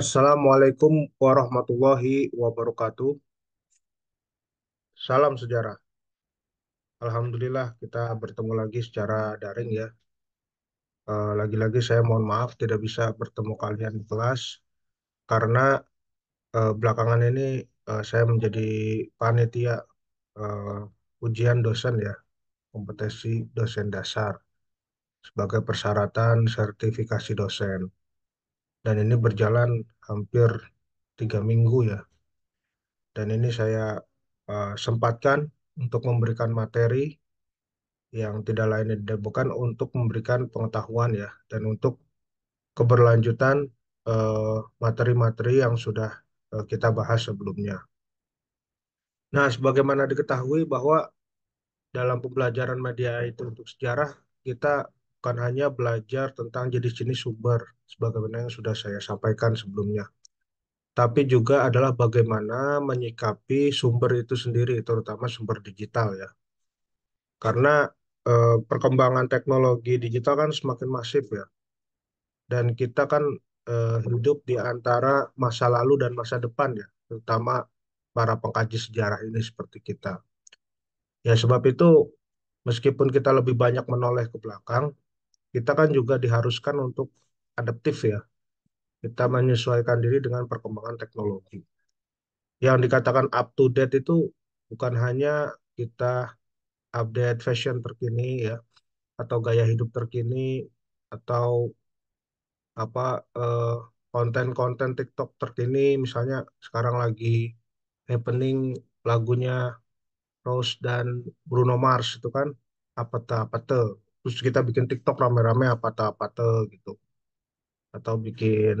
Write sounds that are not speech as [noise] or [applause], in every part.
Assalamualaikum warahmatullahi wabarakatuh. Salam sejarah. Alhamdulillah kita bertemu lagi secara daring ya. Eh, lagi-lagi uh, saya mohon maaf tidak bisa bertemu kalian di kelas karena uh, belakangan ini uh, saya menjadi panitia uh, ujian dosen ya, kompetensi dosen dasar sebagai persyaratan sertifikasi dosen dan ini berjalan hampir tiga minggu ya. Dan ini saya uh, sempatkan untuk memberikan materi yang tidak lain dan bukan untuk memberikan pengetahuan ya, dan untuk keberlanjutan eh, materi-materi uh, yang sudah uh, kita bahas sebelumnya. Nah, sebagaimana diketahui bahwa dalam pembelajaran media itu untuk sejarah, kita bukan hanya belajar tentang jenis-jenis sumber, sebagaimana yang sudah saya sampaikan sebelumnya, tapi juga adalah bagaimana menyikapi sumber itu sendiri, terutama sumber digital ya. Karena eh, perkembangan teknologi digital kan semakin masif ya, dan kita kan eh, hidup di antara masa lalu dan masa depan ya, terutama para pengkaji sejarah ini seperti kita. Ya sebab itu meskipun kita lebih banyak menoleh ke belakang, kita kan juga diharuskan untuk adaptif ya. Kita menyesuaikan diri dengan perkembangan teknologi. Yang dikatakan up to date itu bukan hanya kita update fashion terkini ya atau gaya hidup terkini atau apa konten eh, konten-konten TikTok terkini misalnya sekarang lagi happening lagunya Rose dan Bruno Mars itu kan apa apa tuh terus kita bikin TikTok rame-rame apa tak apa gitu atau bikin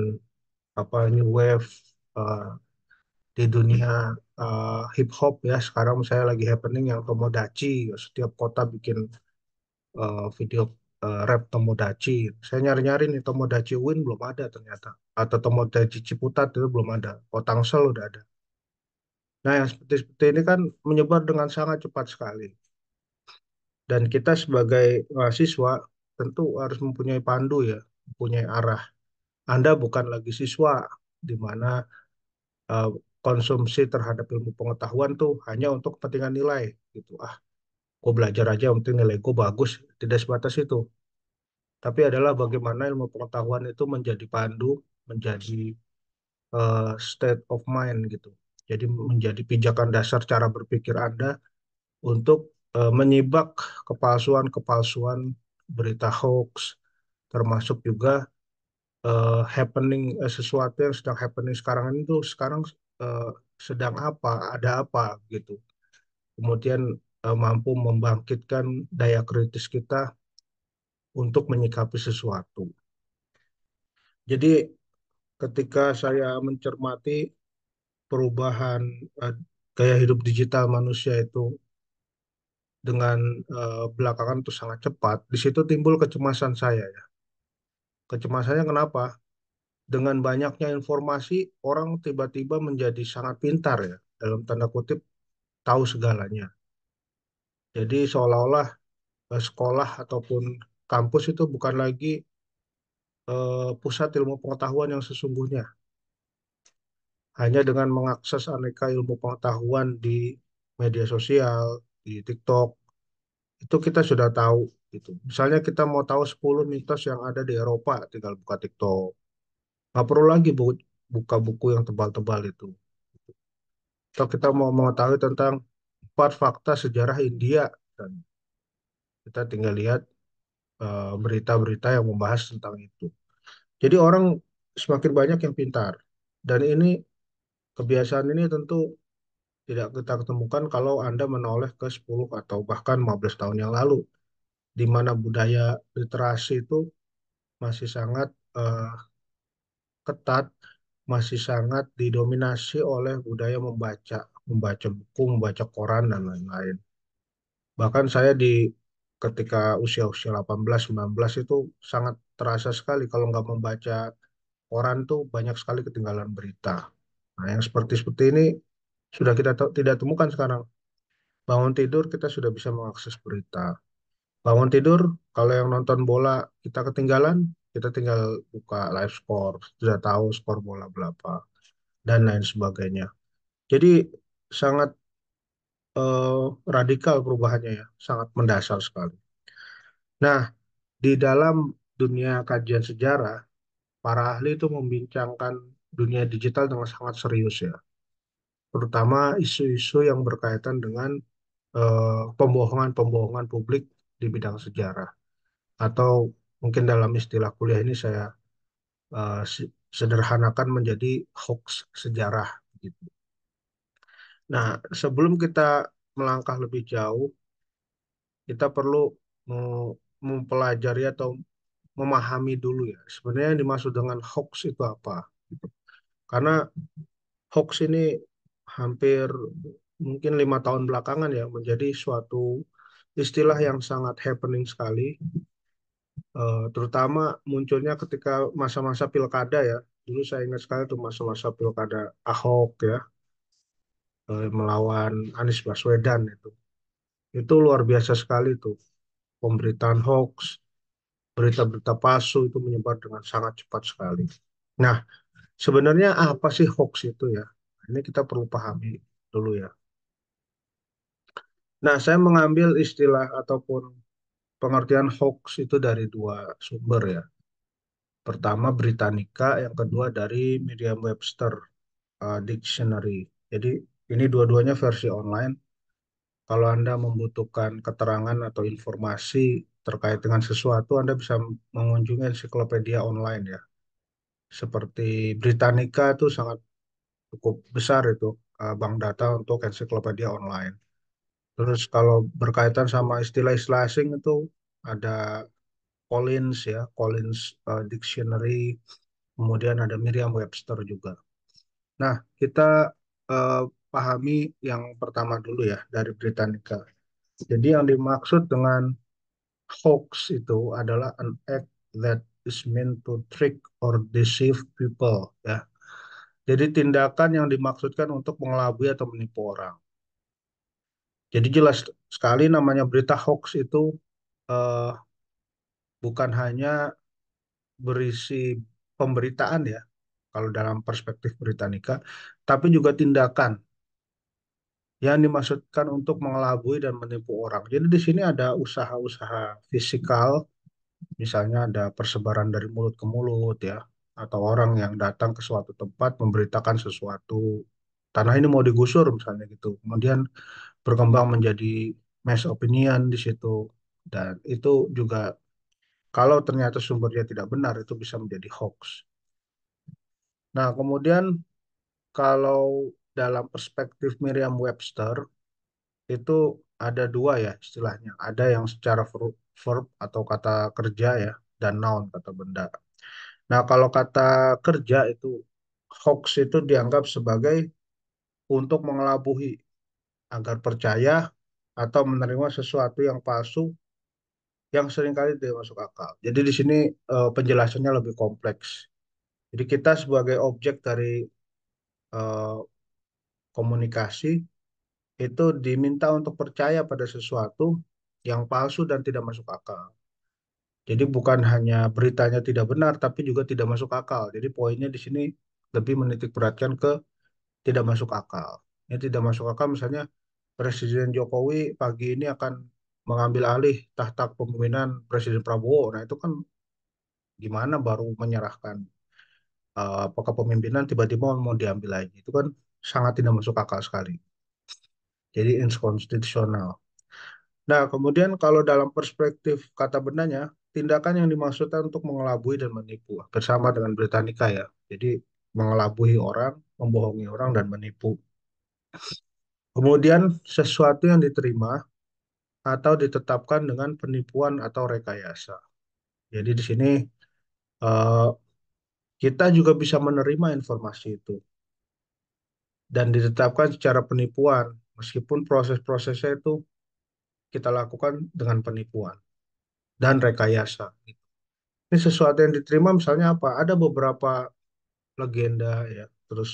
apa new wave uh, di dunia uh, eh, hip hop ya sekarang saya lagi happening yang Tomodachi setiap kota bikin uh, video rap Tomodachi saya nyari-nyari nih Tomodachi Win belum ada ternyata atau Tomodachi Ciputat itu belum ada Kotangsel udah ada nah yang seperti seperti ini kan menyebar dengan sangat cepat sekali dan kita sebagai mahasiswa tentu harus mempunyai pandu ya, mempunyai arah. Anda bukan lagi siswa di mana uh, konsumsi terhadap ilmu pengetahuan tuh hanya untuk kepentingan nilai gitu. Ah, gue belajar aja untuk penting nilai gue bagus, tidak sebatas itu. Tapi adalah bagaimana ilmu pengetahuan itu menjadi pandu, menjadi uh, state of mind gitu. Jadi menjadi pijakan dasar cara berpikir Anda untuk Eh, menyibak kepalsuan-kepalsuan berita hoax, termasuk juga uh, happening uh, sesuatu yang sedang happening sekarang ini tuh sekarang uh, sedang apa, ada apa gitu. Kemudian uh, mampu membangkitkan daya kritis kita untuk menyikapi sesuatu. Jadi ketika saya mencermati perubahan uh, gaya hidup digital manusia itu dengan uh, belakangan itu sangat cepat, di situ timbul kecemasan saya ya. Kecemasannya kenapa? Dengan banyaknya informasi, orang tiba-tiba menjadi sangat pintar ya, dalam tanda kutip tahu segalanya. Jadi seolah-olah uh, sekolah ataupun kampus itu bukan lagi uh, pusat ilmu pengetahuan yang sesungguhnya. Hanya dengan mengakses aneka ilmu pengetahuan di media sosial, di TikTok itu kita sudah tahu gitu. Misalnya kita mau tahu 10 mitos yang ada di Eropa tinggal buka TikTok. Gak perlu lagi bu buka buku yang tebal-tebal itu. Atau kita mau mengetahui tentang empat fakta sejarah India dan kita tinggal lihat eh, berita -berita yang membahas tentang itu. Jadi orang semakin banyak yang pintar dan ini kebiasaan ini tentu tidak kita ketemukan kalau Anda menoleh ke 10 atau bahkan 15 tahun yang lalu, di mana budaya literasi itu masih sangat eh, ketat, masih sangat didominasi oleh budaya membaca, membaca buku, membaca koran, dan lain-lain. Bahkan saya di ketika usia-usia 18-19 itu sangat terasa sekali kalau nggak membaca koran tuh banyak sekali ketinggalan berita. Nah, yang seperti-seperti ini sudah kita tidak temukan sekarang. Bangun tidur kita sudah bisa mengakses berita. Bangun tidur, kalau yang nonton bola kita ketinggalan, kita tinggal buka live score, sudah tahu skor bola berapa, dan lain sebagainya. Jadi sangat eh, radikal perubahannya ya, sangat mendasar sekali. Nah, di dalam dunia kajian sejarah, para ahli itu membincangkan dunia digital dengan sangat serius ya terutama isu-isu yang berkaitan dengan eh, pembohongan-pembohongan publik di bidang sejarah. Atau mungkin dalam istilah kuliah ini saya uh, sederhanakan menjadi hoax sejarah. Gitu. Nah, sebelum kita melangkah lebih jauh, kita perlu mempelajari atau memahami dulu ya sebenarnya yang dimaksud dengan hoax itu apa. Gitu. Karena hoax ini hampir mungkin lima tahun belakangan ya menjadi suatu istilah yang sangat happening sekali, eh, terutama munculnya ketika masa-masa pilkada ya. Dulu saya ingat sekali tuh masa-masa pilkada Ahok ya eh, melawan Anies Baswedan itu, itu luar biasa sekali tuh pemberitaan hoax, berita-berita palsu itu menyebar dengan sangat cepat sekali. Nah, sebenarnya apa sih hoax itu ya? Ini kita perlu pahami dulu ya. Nah, saya mengambil istilah ataupun pengertian hoax itu dari dua sumber ya. Pertama Britannica, yang kedua dari Merriam-Webster uh, Dictionary. Jadi ini dua-duanya versi online. Kalau Anda membutuhkan keterangan atau informasi terkait dengan sesuatu, Anda bisa mengunjungi ensiklopedia online ya. Seperti Britannica itu sangat cukup besar itu eh, bank data untuk ensiklopedia online. Terus kalau berkaitan sama istilah slicing itu ada Collins ya, Collins eh, Dictionary, kemudian ada Merriam-Webster juga. Nah, kita uh, pahami yang pertama dulu ya dari Britannica. Jadi yang dimaksud dengan hoax itu adalah an act that is meant to trick or deceive people ya jadi tindakan yang dimaksudkan untuk mengelabui atau menipu orang. Jadi jelas sekali namanya berita hoax itu eh, bukan hanya berisi pemberitaan ya, kalau dalam perspektif berita tapi juga tindakan yang dimaksudkan untuk mengelabui dan menipu orang. Jadi di sini ada usaha-usaha fisikal, misalnya ada persebaran dari mulut ke mulut ya, atau orang yang datang ke suatu tempat memberitakan sesuatu tanah ini mau digusur misalnya gitu kemudian berkembang menjadi mass opinion di situ dan itu juga kalau ternyata sumbernya tidak benar itu bisa menjadi hoax. Nah, kemudian kalau dalam perspektif Miriam webster itu ada dua ya istilahnya. Ada yang secara verb atau kata kerja ya dan noun kata benda. Nah, kalau kata kerja itu hoax itu dianggap sebagai untuk mengelabuhi agar percaya atau menerima sesuatu yang palsu yang seringkali tidak masuk akal. Jadi di sini uh, penjelasannya lebih kompleks. Jadi kita sebagai objek dari uh, komunikasi itu diminta untuk percaya pada sesuatu yang palsu dan tidak masuk akal. Jadi bukan hanya beritanya tidak benar, tapi juga tidak masuk akal. Jadi poinnya di sini lebih menitik beratkan ke tidak masuk akal. Ini tidak masuk akal misalnya Presiden Jokowi pagi ini akan mengambil alih tahta kepemimpinan Presiden Prabowo. Nah itu kan gimana baru menyerahkan uh, eh, pemimpinan tiba-tiba mau diambil lagi. Itu kan sangat tidak masuk akal sekali. Jadi inskonstitusional. Nah, kemudian kalau dalam perspektif kata bendanya, tindakan yang dimaksudkan untuk mengelabui dan menipu bersama dengan Britannica ya. Jadi mengelabui orang, membohongi orang dan menipu. Kemudian sesuatu yang diterima atau ditetapkan dengan penipuan atau rekayasa. Jadi di sini uh, kita juga bisa menerima informasi itu dan ditetapkan secara penipuan meskipun proses-prosesnya itu kita lakukan dengan penipuan dan rekayasa. Gitu. Ini sesuatu yang diterima misalnya apa? Ada beberapa legenda ya, terus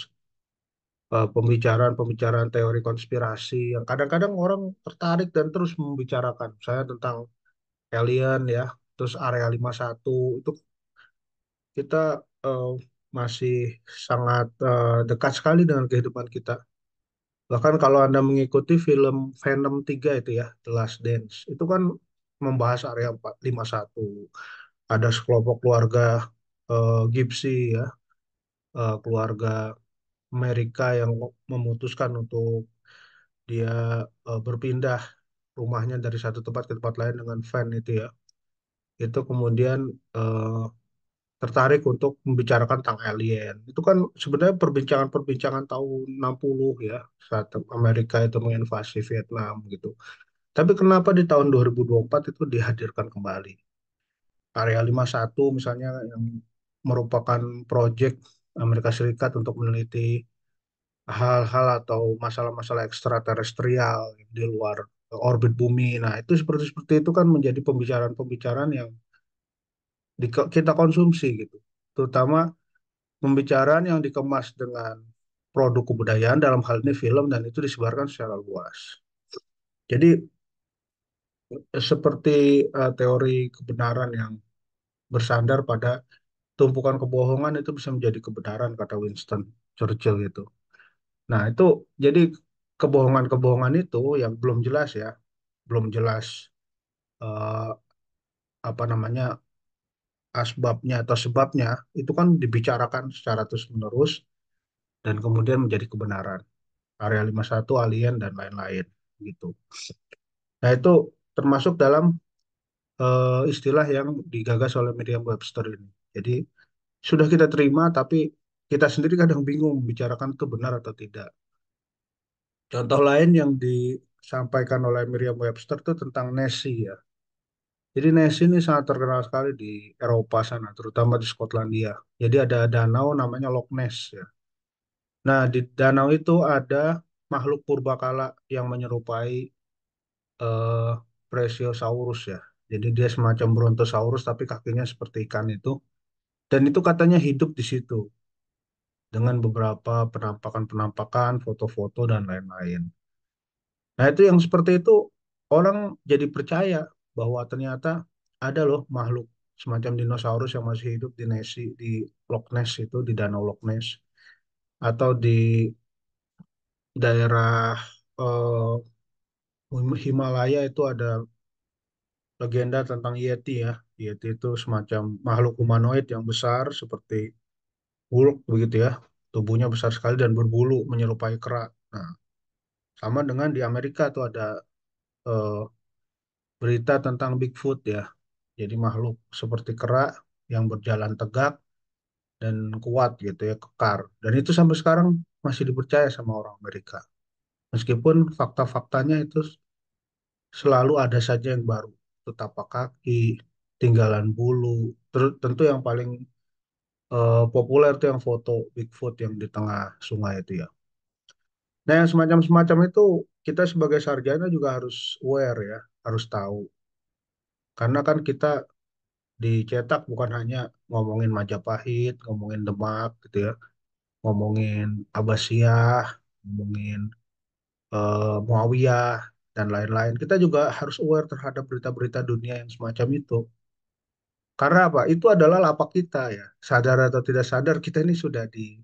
eh, pembicaraan-pembicaraan uh, teori konspirasi yang kadang-kadang orang tertarik dan terus membicarakan, saya tentang alien ya, terus area 51 itu kita uh, masih sangat uh, dekat sekali dengan kehidupan kita. Bahkan kalau Anda mengikuti film Venom 3 itu ya, The Last Dance, itu kan membahas area 451 ada sekelompok keluarga uh, eh, Gipsi ya uh, keluarga Amerika yang memutuskan untuk dia uh, berpindah rumahnya dari satu tempat ke tempat lain dengan van itu ya itu kemudian uh, tertarik untuk membicarakan tentang alien itu kan sebenarnya perbincangan-perbincangan tahun 60 ya saat Amerika itu menginvasi Vietnam gitu tapi kenapa di tahun 2024 itu dihadirkan kembali? Area 51 misalnya yang merupakan proyek Amerika Serikat untuk meneliti hal-hal atau masalah-masalah ekstraterestrial di luar orbit bumi. Nah, itu seperti seperti itu kan menjadi pembicaraan-pembicaraan yang kita konsumsi gitu. Terutama pembicaraan yang dikemas dengan produk kebudayaan dalam hal ini film dan itu disebarkan secara luas. Jadi seperti uh, teori kebenaran yang bersandar pada tumpukan kebohongan itu bisa menjadi kebenaran kata Winston Churchill itu. Nah, itu jadi kebohongan-kebohongan itu yang belum jelas ya, belum jelas uh, apa namanya asbabnya atau sebabnya itu kan dibicarakan secara terus-menerus dan kemudian menjadi kebenaran. Area 51, alien dan lain-lain gitu. Nah, itu termasuk dalam uh, istilah yang digagas oleh Merriam-Webster ini. Jadi sudah kita terima tapi kita sendiri kadang bingung membicarakan itu benar atau tidak. Contoh lain yang disampaikan oleh Merriam-Webster itu tentang Nessie ya. Jadi Nessie ini sangat terkenal sekali di Eropa sana, terutama di Skotlandia. Jadi ada danau namanya Loch Ness ya. Nah, di danau itu ada makhluk purbakala yang menyerupai uh, Plesiosaurus ya. Jadi dia semacam Brontosaurus tapi kakinya seperti ikan itu. Dan itu katanya hidup di situ dengan beberapa penampakan-penampakan, foto-foto dan lain-lain. Nah, itu yang seperti itu orang jadi percaya bahwa ternyata ada loh makhluk semacam dinosaurus yang masih hidup di Nessie, di Loch Ness itu di Danau Loch Ness atau di daerah eh, Himalaya itu ada legenda tentang Yeti ya. Yeti itu semacam makhluk humanoid yang besar seperti Hulk begitu ya. Tubuhnya besar sekali dan berbulu menyerupai kera. Nah, sama dengan di Amerika itu ada eh, berita tentang Bigfoot ya. Jadi makhluk seperti kera yang berjalan tegak dan kuat gitu ya, kekar. Dan itu sampai sekarang masih dipercaya sama orang Amerika. Meskipun fakta-faktanya itu selalu ada saja yang baru, tetap kaki, tinggalan bulu. Ter- tentu yang paling uh, populer itu yang foto Bigfoot yang di tengah sungai itu ya. Nah, yang semacam-semacam itu kita sebagai sarjana juga harus aware ya, harus tahu. Karena kan kita dicetak bukan hanya ngomongin Majapahit, ngomongin Demak gitu ya, ngomongin Abasyah, ngomongin uh, Muawiyah dan lain-lain. Kita juga harus aware terhadap berita-berita dunia yang semacam itu. Karena apa? Itu adalah lapak kita ya. Sadar atau tidak sadar kita ini sudah di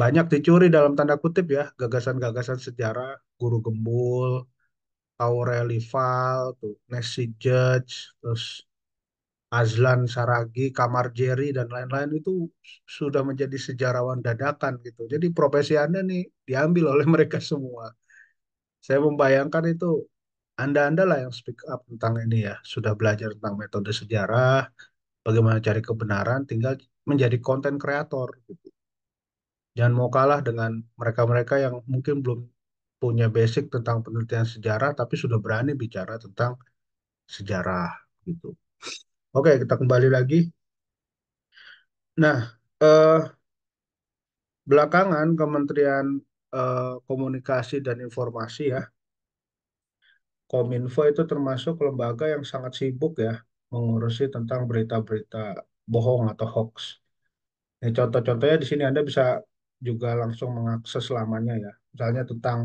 banyak dicuri dalam tanda kutip ya gagasan-gagasan sejarah Guru Gembul, Aurel Rival, tuh Nancy Judge, terus Azlan Saragi, Kamar Jerry dan lain-lain itu sudah menjadi sejarawan dadakan gitu. Jadi profesi Anda nih diambil oleh [laughs] mereka semua. Saya membayangkan itu Anda-anda lah yang speak up tentang ini ya, sudah belajar tentang metode sejarah, bagaimana cari kebenaran, tinggal menjadi konten kreator gitu. Jangan mau kalah dengan mereka-mereka yang mungkin belum punya basic tentang penelitian sejarah tapi sudah berani bicara tentang sejarah gitu. Oke, kita kembali lagi. Nah, eh, belakangan Kementerian eh, Komunikasi dan Informasi ya, Kominfo itu termasuk lembaga yang sangat sibuk ya mengurusi tentang berita-berita bohong atau hoax. Nah, contoh-contohnya di sini Anda bisa juga langsung mengakses lamanya ya. Misalnya tentang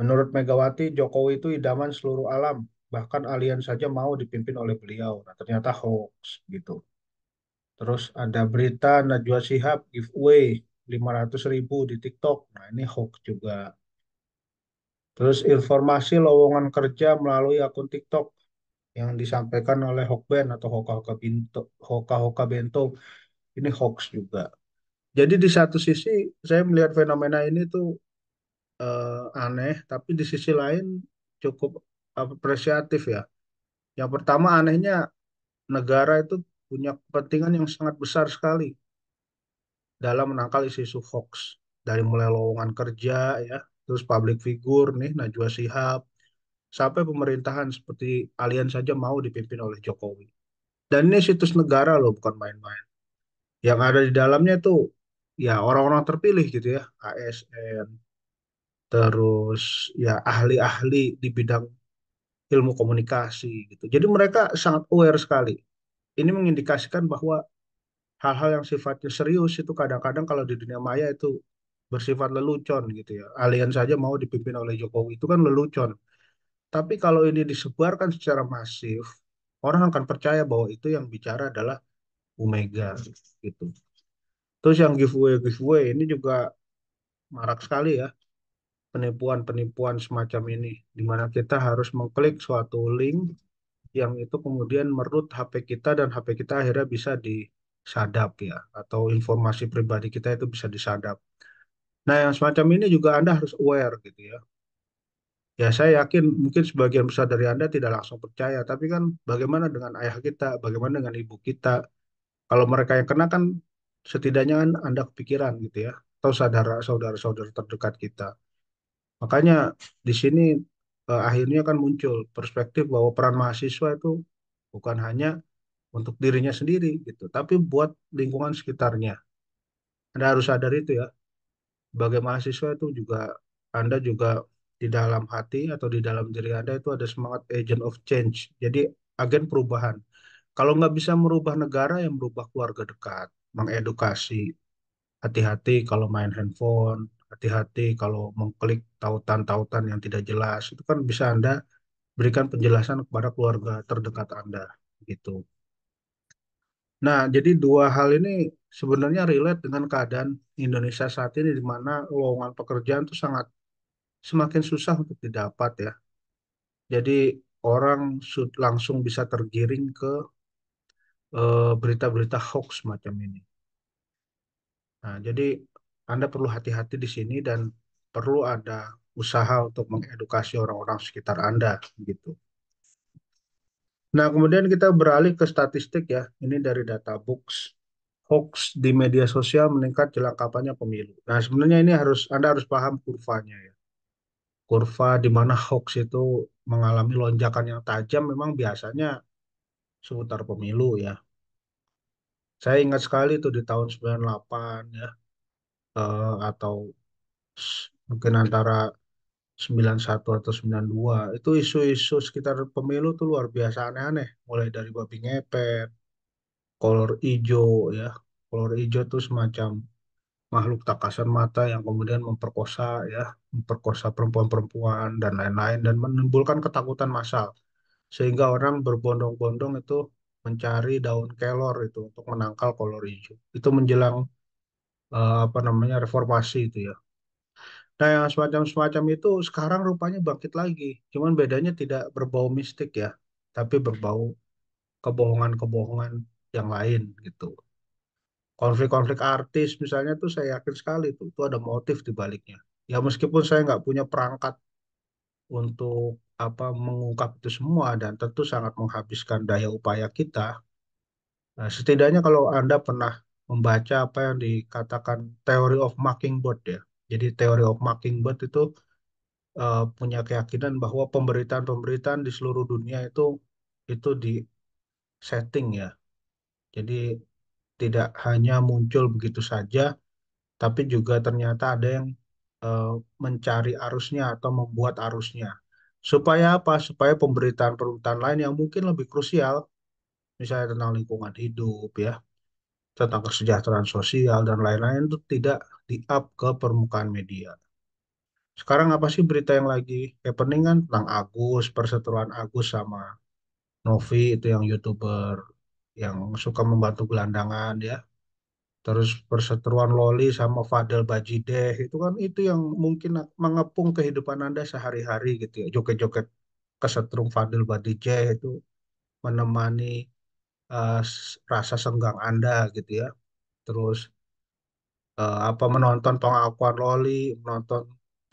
menurut Megawati, Jokowi itu idaman seluruh alam bahkan alien saja mau dipimpin oleh beliau. Nah, ternyata hoax gitu. Terus ada berita Najwa Shihab giveaway 500 ribu di TikTok. Nah, ini hoax juga. Terus informasi lowongan kerja melalui akun TikTok yang disampaikan oleh Hokben atau Hoka Hoka Bento, Hoka Hoka Bento ini hoax juga. Jadi di satu sisi saya melihat fenomena ini tuh uh, aneh, tapi di sisi lain cukup apresiatif ya. Yang pertama anehnya negara itu punya kepentingan yang sangat besar sekali dalam menangkal isu-isu hoax dari mulai lowongan kerja ya, terus public figure nih Najwa Shihab sampai pemerintahan seperti aliansa saja mau dipimpin oleh Jokowi. Dan ini situs negara loh bukan main-main. Yang ada di dalamnya itu ya orang-orang terpilih gitu ya, ASN, terus ya ahli-ahli di bidang ilmu komunikasi gitu. Jadi mereka sangat aware sekali. Ini mengindikasikan bahwa hal-hal yang sifatnya serius itu kadang-kadang kalau di dunia maya itu bersifat lelucon gitu ya. Alien saja mau dipimpin oleh Jokowi itu kan lelucon. Tapi kalau ini disebarkan secara masif, orang akan percaya bahwa itu yang bicara adalah Omega gitu. Terus yang giveaway giveaway ini juga marak sekali ya penipuan-penipuan semacam ini, di mana kita harus mengklik suatu link yang itu kemudian merut HP kita dan HP kita akhirnya bisa disadap ya, atau informasi pribadi kita itu bisa disadap. Nah, yang semacam ini juga Anda harus aware gitu ya. Ya, saya yakin mungkin sebagian besar dari Anda tidak langsung percaya, tapi kan bagaimana dengan ayah kita, bagaimana dengan ibu kita? Kalau mereka yang kena kan setidaknya kan Anda kepikiran gitu ya, atau saudara-saudara terdekat kita. Makanya di sini eh, akhirnya kan muncul perspektif bahwa peran mahasiswa itu bukan hanya untuk dirinya sendiri gitu, tapi buat lingkungan sekitarnya. Anda harus sadar itu ya. Sebagai mahasiswa itu juga Anda juga di dalam hati atau di dalam diri Anda itu ada semangat agent of change. Jadi agen perubahan. Kalau nggak bisa merubah negara yang merubah keluarga dekat, mengedukasi, hati-hati kalau main handphone, hati-hati kalau mengklik tautan-tautan yang tidak jelas itu kan bisa Anda berikan penjelasan kepada keluarga terdekat Anda gitu. Nah, jadi dua hal ini sebenarnya relate dengan keadaan Indonesia saat ini di mana lowongan pekerjaan itu sangat semakin susah untuk didapat ya. Jadi orang langsung bisa tergiring ke eh, berita-berita hoax macam ini. Nah, jadi anda perlu hati-hati di sini dan perlu ada usaha untuk mengedukasi orang-orang sekitar Anda gitu. Nah, kemudian kita beralih ke statistik ya. Ini dari data books. Hoax di media sosial meningkat jelang kampanye pemilu. Nah, sebenarnya ini harus Anda harus paham kurvanya ya. Kurva di mana hoax itu mengalami lonjakan yang tajam memang biasanya seputar pemilu ya. Saya ingat sekali itu di tahun 98 ya, uh, atau mungkin antara 91 atau 92 itu isu-isu sekitar pemilu tuh luar biasa aneh-aneh mulai dari babi ngepet kolor ijo ya kolor ijo tuh semacam makhluk tak kasat mata yang kemudian memperkosa ya memperkosa perempuan-perempuan dan lain-lain dan menimbulkan ketakutan massal sehingga orang berbondong-bondong itu mencari daun kelor itu untuk menangkal kolor ijo itu menjelang uh, apa namanya reformasi itu ya. Nah, yang semacam-semacam itu sekarang rupanya bangkit lagi. Cuman bedanya tidak berbau mistik ya, tapi berbau kebohongan-kebohongan yang lain gitu. Konflik-konflik artis misalnya tuh saya yakin sekali tuh itu ada motif di baliknya. Ya meskipun saya nggak punya perangkat untuk apa mengungkap itu semua dan tentu sangat menghabiskan daya upaya kita. Nah, setidaknya kalau Anda pernah membaca apa yang dikatakan theory of mockingbird ya. Jadi theory of mockingbird itu uh, punya keyakinan bahwa pemberitaan-pemberitaan di seluruh dunia itu itu di setting ya. Jadi tidak hanya muncul begitu saja, tapi juga ternyata ada yang uh, mencari arusnya atau membuat arusnya. Supaya apa? Supaya pemberitaan-pemberitaan lain yang mungkin lebih krusial, misalnya tentang lingkungan hidup ya, tentang kesejahteraan sosial dan lain-lain itu tidak di-up ke permukaan media. Sekarang apa sih berita yang lagi happening kan tentang Agus, perseteruan Agus sama Novi itu yang YouTuber yang suka membantu gelandangan ya. Terus perseteruan Loli sama Fadel Bajideh itu kan itu yang mungkin mengepung kehidupan Anda sehari-hari gitu ya. Joget-joget kesetrum Fadel Bajideh itu menemani uh, rasa senggang Anda gitu ya. Terus uh, apa menonton pengakuan Loli, menonton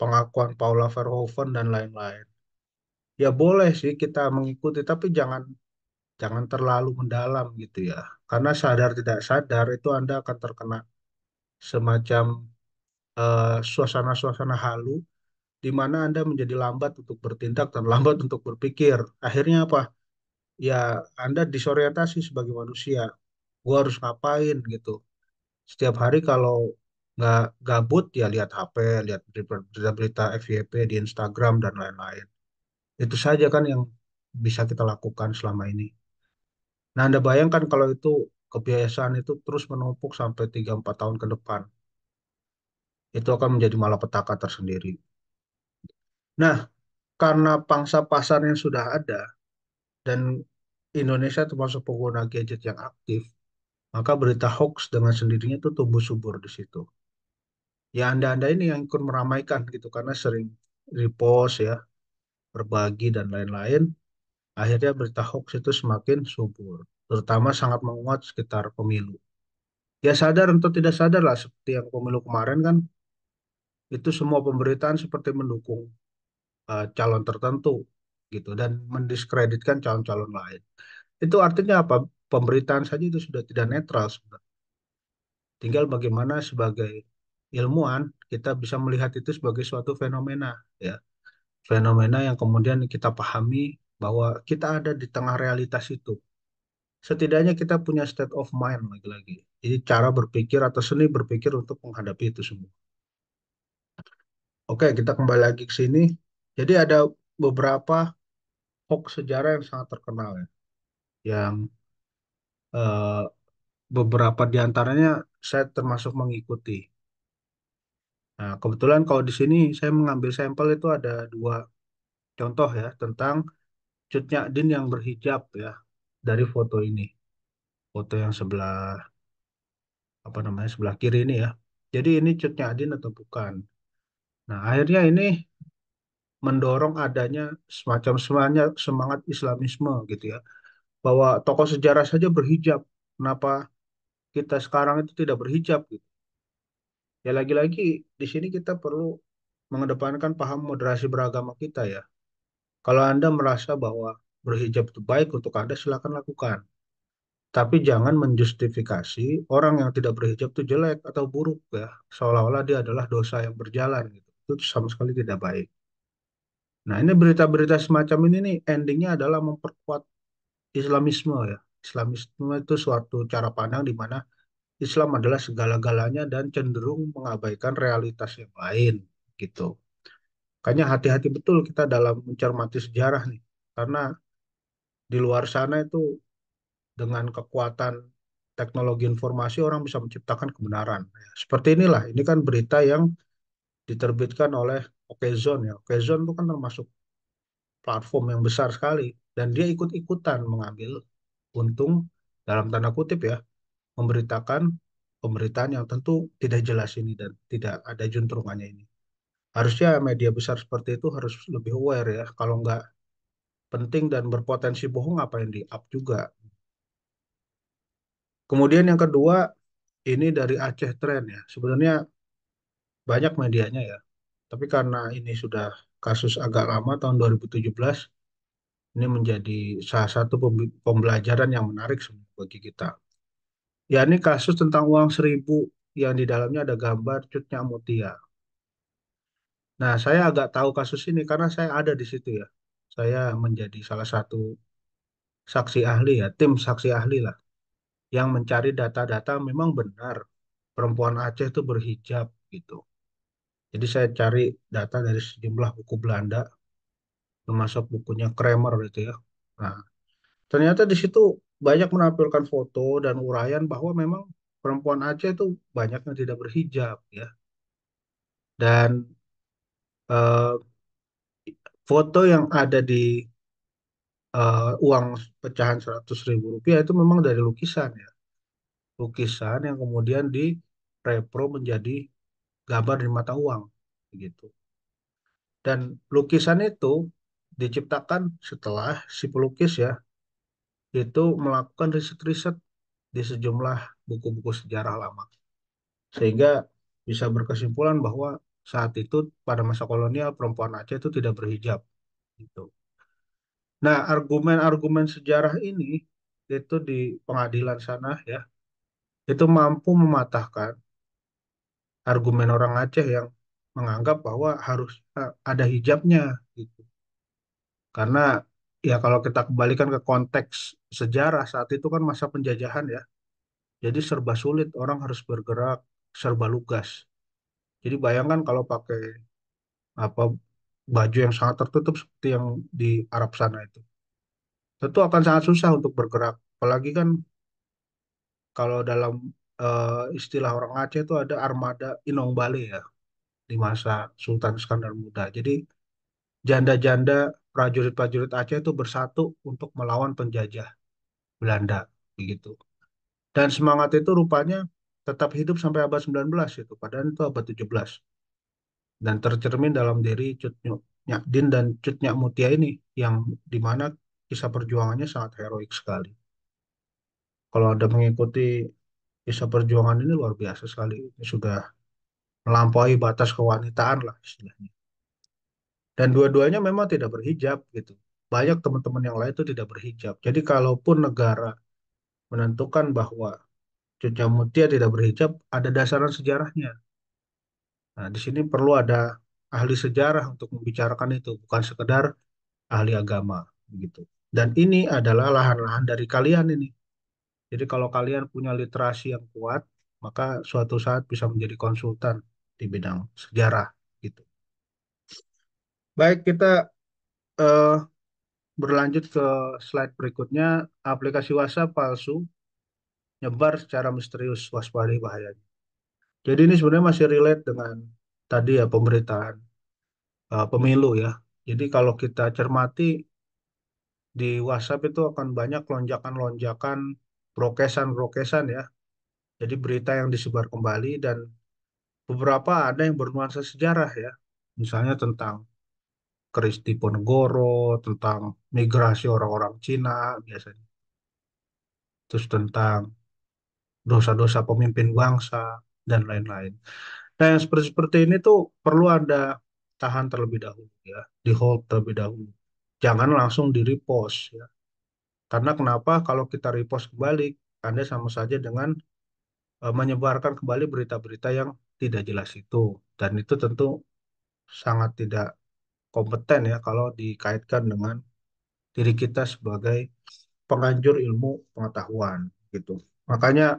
pengakuan Paula Verhoeven dan lain-lain. Ya boleh sih kita mengikuti tapi jangan jangan terlalu mendalam gitu ya. Karena sadar tidak sadar itu Anda akan terkena semacam eh, suasana-suasana uh, suasana halu di mana Anda menjadi lambat untuk bertindak dan [laughs] lambat untuk berpikir. Akhirnya apa? ya Anda disorientasi sebagai manusia. Gue harus ngapain gitu. Setiap hari kalau nggak gabut ya lihat HP, lihat berita-berita FYP di Instagram dan lain-lain. Itu saja kan yang bisa kita lakukan selama ini. Nah, Anda bayangkan kalau itu kebiasaan itu terus menumpuk sampai 3-4 tahun ke depan. Itu akan menjadi malapetaka tersendiri. Nah, karena pangsa pasar yang sudah ada, dan Indonesia termasuk pengguna gadget yang aktif, maka berita hoax dengan sendirinya itu tumbuh subur di situ. Ya Anda-Anda ini yang ikut meramaikan gitu karena sering repost ya, berbagi dan lain-lain, akhirnya berita hoax itu semakin subur, terutama sangat menguat sekitar pemilu. Ya sadar atau tidak sadar lah seperti yang pemilu kemarin kan, itu semua pemberitaan seperti mendukung uh, calon tertentu gitu dan mendiskreditkan calon-calon lain. Itu artinya apa? Pemberitaan saja itu sudah tidak netral sebenarnya. Tinggal bagaimana sebagai ilmuwan kita bisa melihat itu sebagai suatu fenomena ya. Fenomena yang kemudian kita pahami bahwa kita ada di tengah realitas itu. Setidaknya kita punya state of mind lagi-lagi. Jadi cara berpikir atau seni berpikir untuk menghadapi itu semua. Oke, kita kembali lagi ke sini. Jadi ada beberapa hoax sejarah yang sangat terkenal ya. Yang uh, beberapa di antaranya saya termasuk mengikuti. Nah, kebetulan kalau di sini saya mengambil sampel itu ada dua contoh ya tentang Cut Adin yang berhijab ya dari foto ini. Foto yang sebelah apa namanya sebelah kiri ini ya. Jadi ini Cut Adin atau bukan? Nah, akhirnya ini mendorong adanya semacam semangat semangat Islamisme gitu ya. Bahwa tokoh sejarah saja berhijab. Kenapa kita sekarang itu tidak berhijab gitu. Ya lagi-lagi di sini kita perlu mengedepankan paham moderasi beragama kita ya. Kalau Anda merasa bahwa berhijab itu baik untuk Anda silakan lakukan. Tapi jangan menjustifikasi orang yang tidak berhijab itu jelek atau buruk ya, seolah-olah dia adalah dosa yang berjalan gitu. Itu sama sekali tidak baik. Nah, ini berita-berita semacam ini nih endingnya adalah memperkuat Islamisme ya. Islamisme itu suatu cara pandang di mana Islam adalah segala-galanya dan cenderung mengabaikan realitas yang lain gitu. Makanya hati-hati betul kita dalam mencermati sejarah nih, karena di luar sana itu dengan kekuatan teknologi informasi orang bisa menciptakan kebenaran. Seperti inilah, ini kan berita yang diterbitkan oleh Okezon ya. Okezon itu kan termasuk platform yang besar sekali dan dia ikut-ikutan mengambil untung dalam tanda kutip ya memberitakan pemberitaan yang tentu tidak jelas ini dan tidak ada juntrungannya ini. Harusnya media besar seperti itu harus lebih aware ya kalau nggak penting dan berpotensi bohong apa yang di-up juga. Kemudian yang kedua ini dari Aceh Trend ya. Sebenarnya banyak medianya ya tapi karena ini sudah kasus agak lama tahun 2017 ini menjadi salah satu pembelajaran yang menarik bagi kita. Ya ini kasus tentang uang seribu yang di dalamnya ada gambar cutnya mutia. Nah, saya agak tahu kasus ini karena saya ada di situ ya. Saya menjadi salah satu saksi ahli ya, tim saksi ahli lah yang mencari data-data memang benar perempuan Aceh itu berhijab gitu. Jadi saya cari data dari sejumlah buku Belanda, termasuk bukunya Kramer gitu ya. Nah, ternyata di situ banyak menampilkan foto dan uraian bahwa memang perempuan Aceh itu banyak yang tidak berhijab ya. Dan eh, foto yang ada di uh, uang pecahan seratus ribu rupiah itu memang dari lukisan ya lukisan yang kemudian direpro menjadi gambar di mata uang gitu. Dan lukisan itu diciptakan setelah si pelukis ya itu melakukan riset-riset di sejumlah buku-buku sejarah lama. Sehingga bisa berkesimpulan bahwa saat itu pada masa kolonial perempuan Aceh itu tidak berhijab gitu. Nah, argumen-argumen sejarah ini itu di pengadilan sana ya itu mampu mematahkan argumen orang Aceh yang menganggap bahwa harus eh, ada hijabnya gitu. Karena ya kalau kita kembalikan ke konteks sejarah saat itu kan masa penjajahan ya. Jadi serba sulit, orang harus bergerak serba lugas. Jadi bayangkan kalau pakai apa baju yang sangat tertutup seperti yang di Arab sana itu. Tentu akan sangat susah untuk bergerak. Apalagi kan kalau dalam uh, istilah orang Aceh itu ada armada Inong Bale ya di masa Sultan Iskandar Muda. Jadi janda-janda prajurit-prajurit Aceh itu bersatu untuk melawan penjajah Belanda begitu. Dan semangat itu rupanya tetap hidup sampai abad 19 itu, padahal itu abad 17. Dan tercermin dalam diri cut Nyak Din dan cut Nyak Mutia ini yang di mana kisah perjuangannya sangat heroik sekali. Kalau ada mengikuti kisah ya, perjuangan ini luar biasa sekali. Ini sudah melampaui batas kewanitaan lah istilahnya. Dan dua-duanya memang tidak berhijab gitu. Banyak teman-teman yang lain itu tidak berhijab. Jadi kalaupun negara menentukan bahwa cucu Mutia tidak berhijab, ada dasaran sejarahnya. Nah, di sini perlu ada ahli sejarah untuk membicarakan itu, bukan sekedar ahli agama gitu. Dan ini adalah lahan-lahan dari kalian ini jadi kalau kalian punya literasi yang kuat, maka suatu saat bisa menjadi konsultan di bidang sejarah gitu. Baik, kita uh, berlanjut ke slide berikutnya, aplikasi WhatsApp palsu nyebar secara misterius, waspada bahayanya. Jadi ini sebenarnya masih relate dengan tadi ya pemberitaan uh, pemilu ya. Jadi kalau kita cermati di WhatsApp itu akan banyak lonjakan-lonjakan brokesan-brokesan ya. Jadi berita yang disebar kembali dan beberapa ada yang bernuansa sejarah ya. Misalnya tentang Kristi Ponegoro, tentang migrasi orang-orang Cina biasanya. Terus tentang dosa-dosa pemimpin bangsa dan lain-lain. Nah, yang seperti seperti ini tuh perlu Anda tahan terlebih dahulu ya, di hold terlebih dahulu. Jangan langsung di repost ya. Karena kenapa kalau kita repost kembali, Anda sama saja dengan e, menyebarkan kembali berita-berita yang tidak jelas itu. Dan itu tentu sangat tidak kompeten ya kalau dikaitkan dengan diri kita sebagai penganjur ilmu pengetahuan gitu. Makanya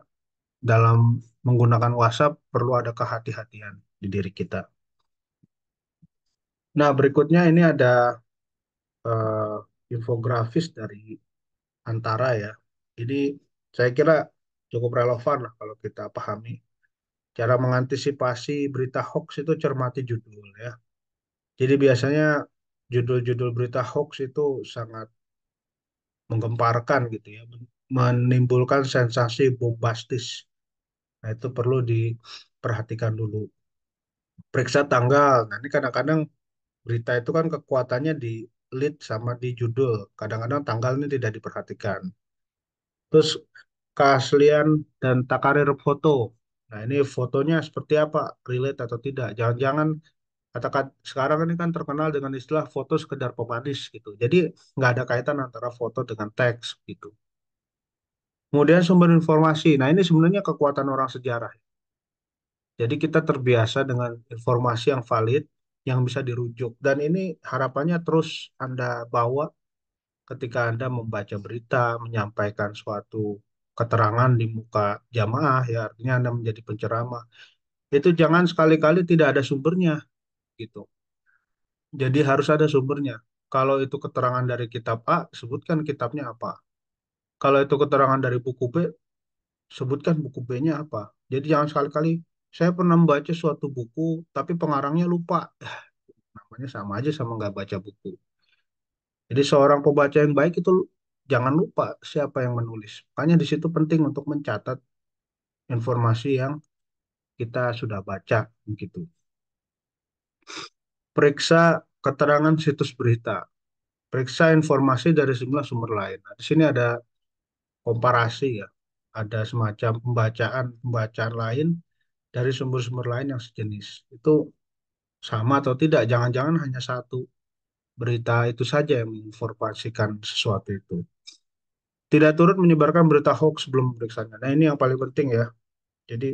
dalam menggunakan WhatsApp perlu ada kehati-hatian di diri kita. Nah, berikutnya ini ada uh, infografis dari antara ya. Ini saya kira cukup relevan lah kalau kita pahami. Cara mengantisipasi berita hoax itu cermati judul ya. Jadi biasanya judul-judul berita hoax itu sangat menggemparkan gitu ya, menimbulkan sensasi bombastis. Nah, itu perlu diperhatikan dulu. Periksa tanggal. Nah, ini kadang-kadang berita itu kan kekuatannya di lead sama di judul. Kadang-kadang tanggal ini tidak diperhatikan. Terus keaslian dan takarir foto. Nah ini fotonya seperti apa, relate atau tidak. Jangan-jangan katakan sekarang ini kan terkenal dengan istilah foto sekedar pemanis gitu. Jadi nggak ada kaitan antara foto dengan teks gitu. Kemudian sumber informasi. Nah ini sebenarnya kekuatan orang sejarah. Jadi kita terbiasa dengan informasi yang valid, yang bisa dirujuk. Dan ini harapannya terus Anda bawa ketika Anda membaca berita, menyampaikan suatu keterangan di muka jamaah, ya artinya Anda menjadi penceramah. Itu jangan sekali-kali tidak ada sumbernya, gitu. Jadi harus ada sumbernya. Kalau itu keterangan dari kitab A, sebutkan kitabnya apa. Kalau itu keterangan dari buku B, sebutkan buku B-nya apa. Jadi jangan sekali-kali saya pernah membaca suatu buku tapi pengarangnya lupa namanya sama aja sama nggak baca buku jadi seorang pembaca yang baik itu jangan lupa siapa yang menulis makanya di situ penting untuk mencatat informasi yang kita sudah baca begitu periksa keterangan situs berita periksa informasi dari sejumlah sumber lain nah, di sini ada komparasi ya ada semacam pembacaan pembacaan lain dari sumber-sumber lain yang sejenis. Itu sama atau tidak? Jangan-jangan hanya satu berita itu saja yang menginformasikan sesuatu itu. Tidak turut menyebarkan berita hoax sebelum pemeriksaannya. Nah, ini yang paling penting ya. Jadi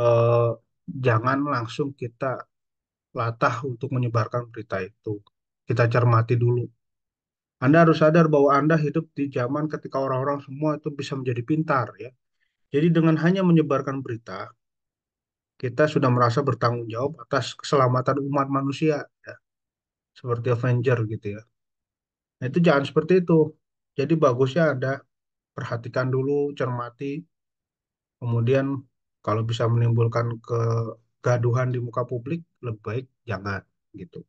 eh, jangan langsung kita latah untuk menyebarkan berita itu. Kita cermati dulu. Anda harus sadar bahwa Anda hidup di zaman ketika orang-orang semua itu bisa menjadi pintar ya. Jadi dengan hanya menyebarkan berita, kita sudah merasa bertanggung jawab atas keselamatan umat manusia ya. seperti Avenger gitu ya nah itu jangan seperti itu jadi bagusnya ada perhatikan dulu cermati kemudian kalau bisa menimbulkan kegaduhan di muka publik lebih baik jangan gitu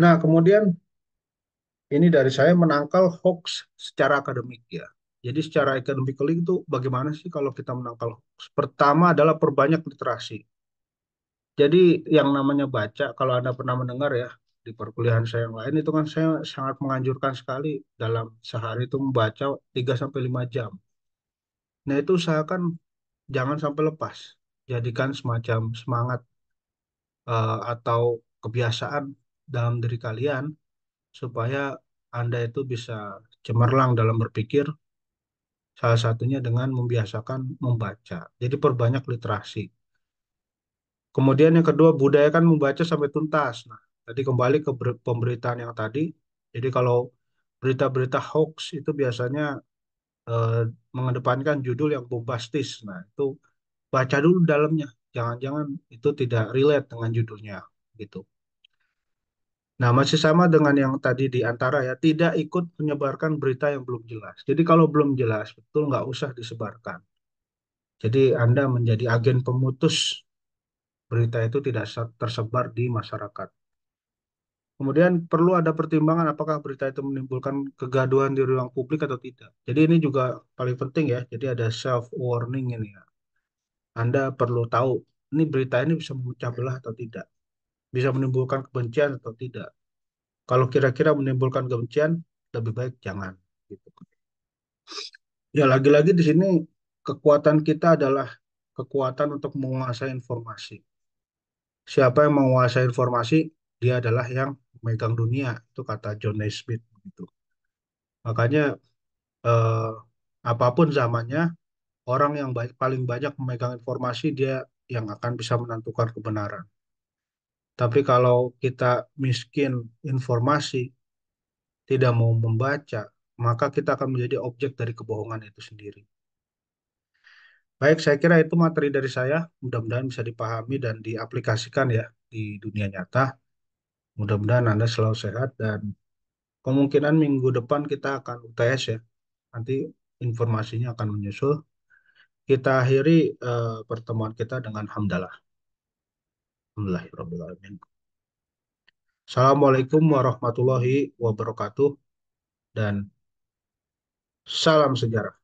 nah kemudian ini dari saya menangkal hoax secara akademik ya jadi secara ekonomi economically itu bagaimana sih kalau kita menangkal hoax? Pertama adalah perbanyak literasi. Jadi yang namanya baca, kalau Anda pernah mendengar ya, di perkuliahan saya yang lain itu kan saya sangat menganjurkan sekali dalam sehari itu membaca 3 5 jam. Nah, itu usahakan jangan sampai lepas. Jadikan semacam semangat uh, atau kebiasaan dalam diri kalian supaya Anda itu bisa cemerlang dalam berpikir Salah satunya dengan membiasakan membaca. Jadi perbanyak literasi. Kemudian yang kedua, budayakan membaca sampai tuntas. Nah, tadi kembali ke pemberitaan yang tadi. Jadi kalau berita-berita hoax itu biasanya eh, mengedepankan judul yang bombastis. Nah, itu baca dulu dalamnya. Jangan-jangan itu tidak relate dengan judulnya gitu. Nah, masih sama dengan yang tadi di antara ya, tidak ikut menyebarkan berita yang belum jelas. Jadi kalau belum jelas, betul nggak usah disebarkan. Jadi Anda menjadi agen pemutus berita itu tidak tersebar di masyarakat. Kemudian perlu ada pertimbangan apakah berita itu menimbulkan kegaduhan di ruang publik atau tidak. Jadi ini juga paling penting ya. Jadi ada self warning ini ya. Anda perlu tahu ini berita ini bisa memecah belah atau tidak bisa menimbulkan kebencian atau tidak. Kalau kira-kira menimbulkan kebencian, lebih baik jangan. Gitu. Ya lagi-lagi di sini kekuatan kita adalah kekuatan untuk menguasai informasi. Siapa yang menguasai informasi, dia adalah yang memegang dunia. Itu kata John Nesbitt. Gitu. Makanya eh, apapun zamannya, orang yang baik, paling banyak memegang informasi, dia yang akan bisa menentukan kebenaran. Tapi kalau kita miskin informasi, tidak mau membaca, maka kita akan menjadi objek dari kebohongan itu sendiri. Baik, saya kira itu materi dari saya. Mudah-mudahan bisa dipahami dan diaplikasikan ya di dunia nyata. Mudah-mudahan Anda selalu sehat dan kemungkinan minggu depan kita akan UTS ya. Nanti informasinya akan menyusul. Kita akhiri uh, pertemuan kita dengan hamdalah. Assalamualaikum warahmatullahi wabarakatuh dan salam sejarah.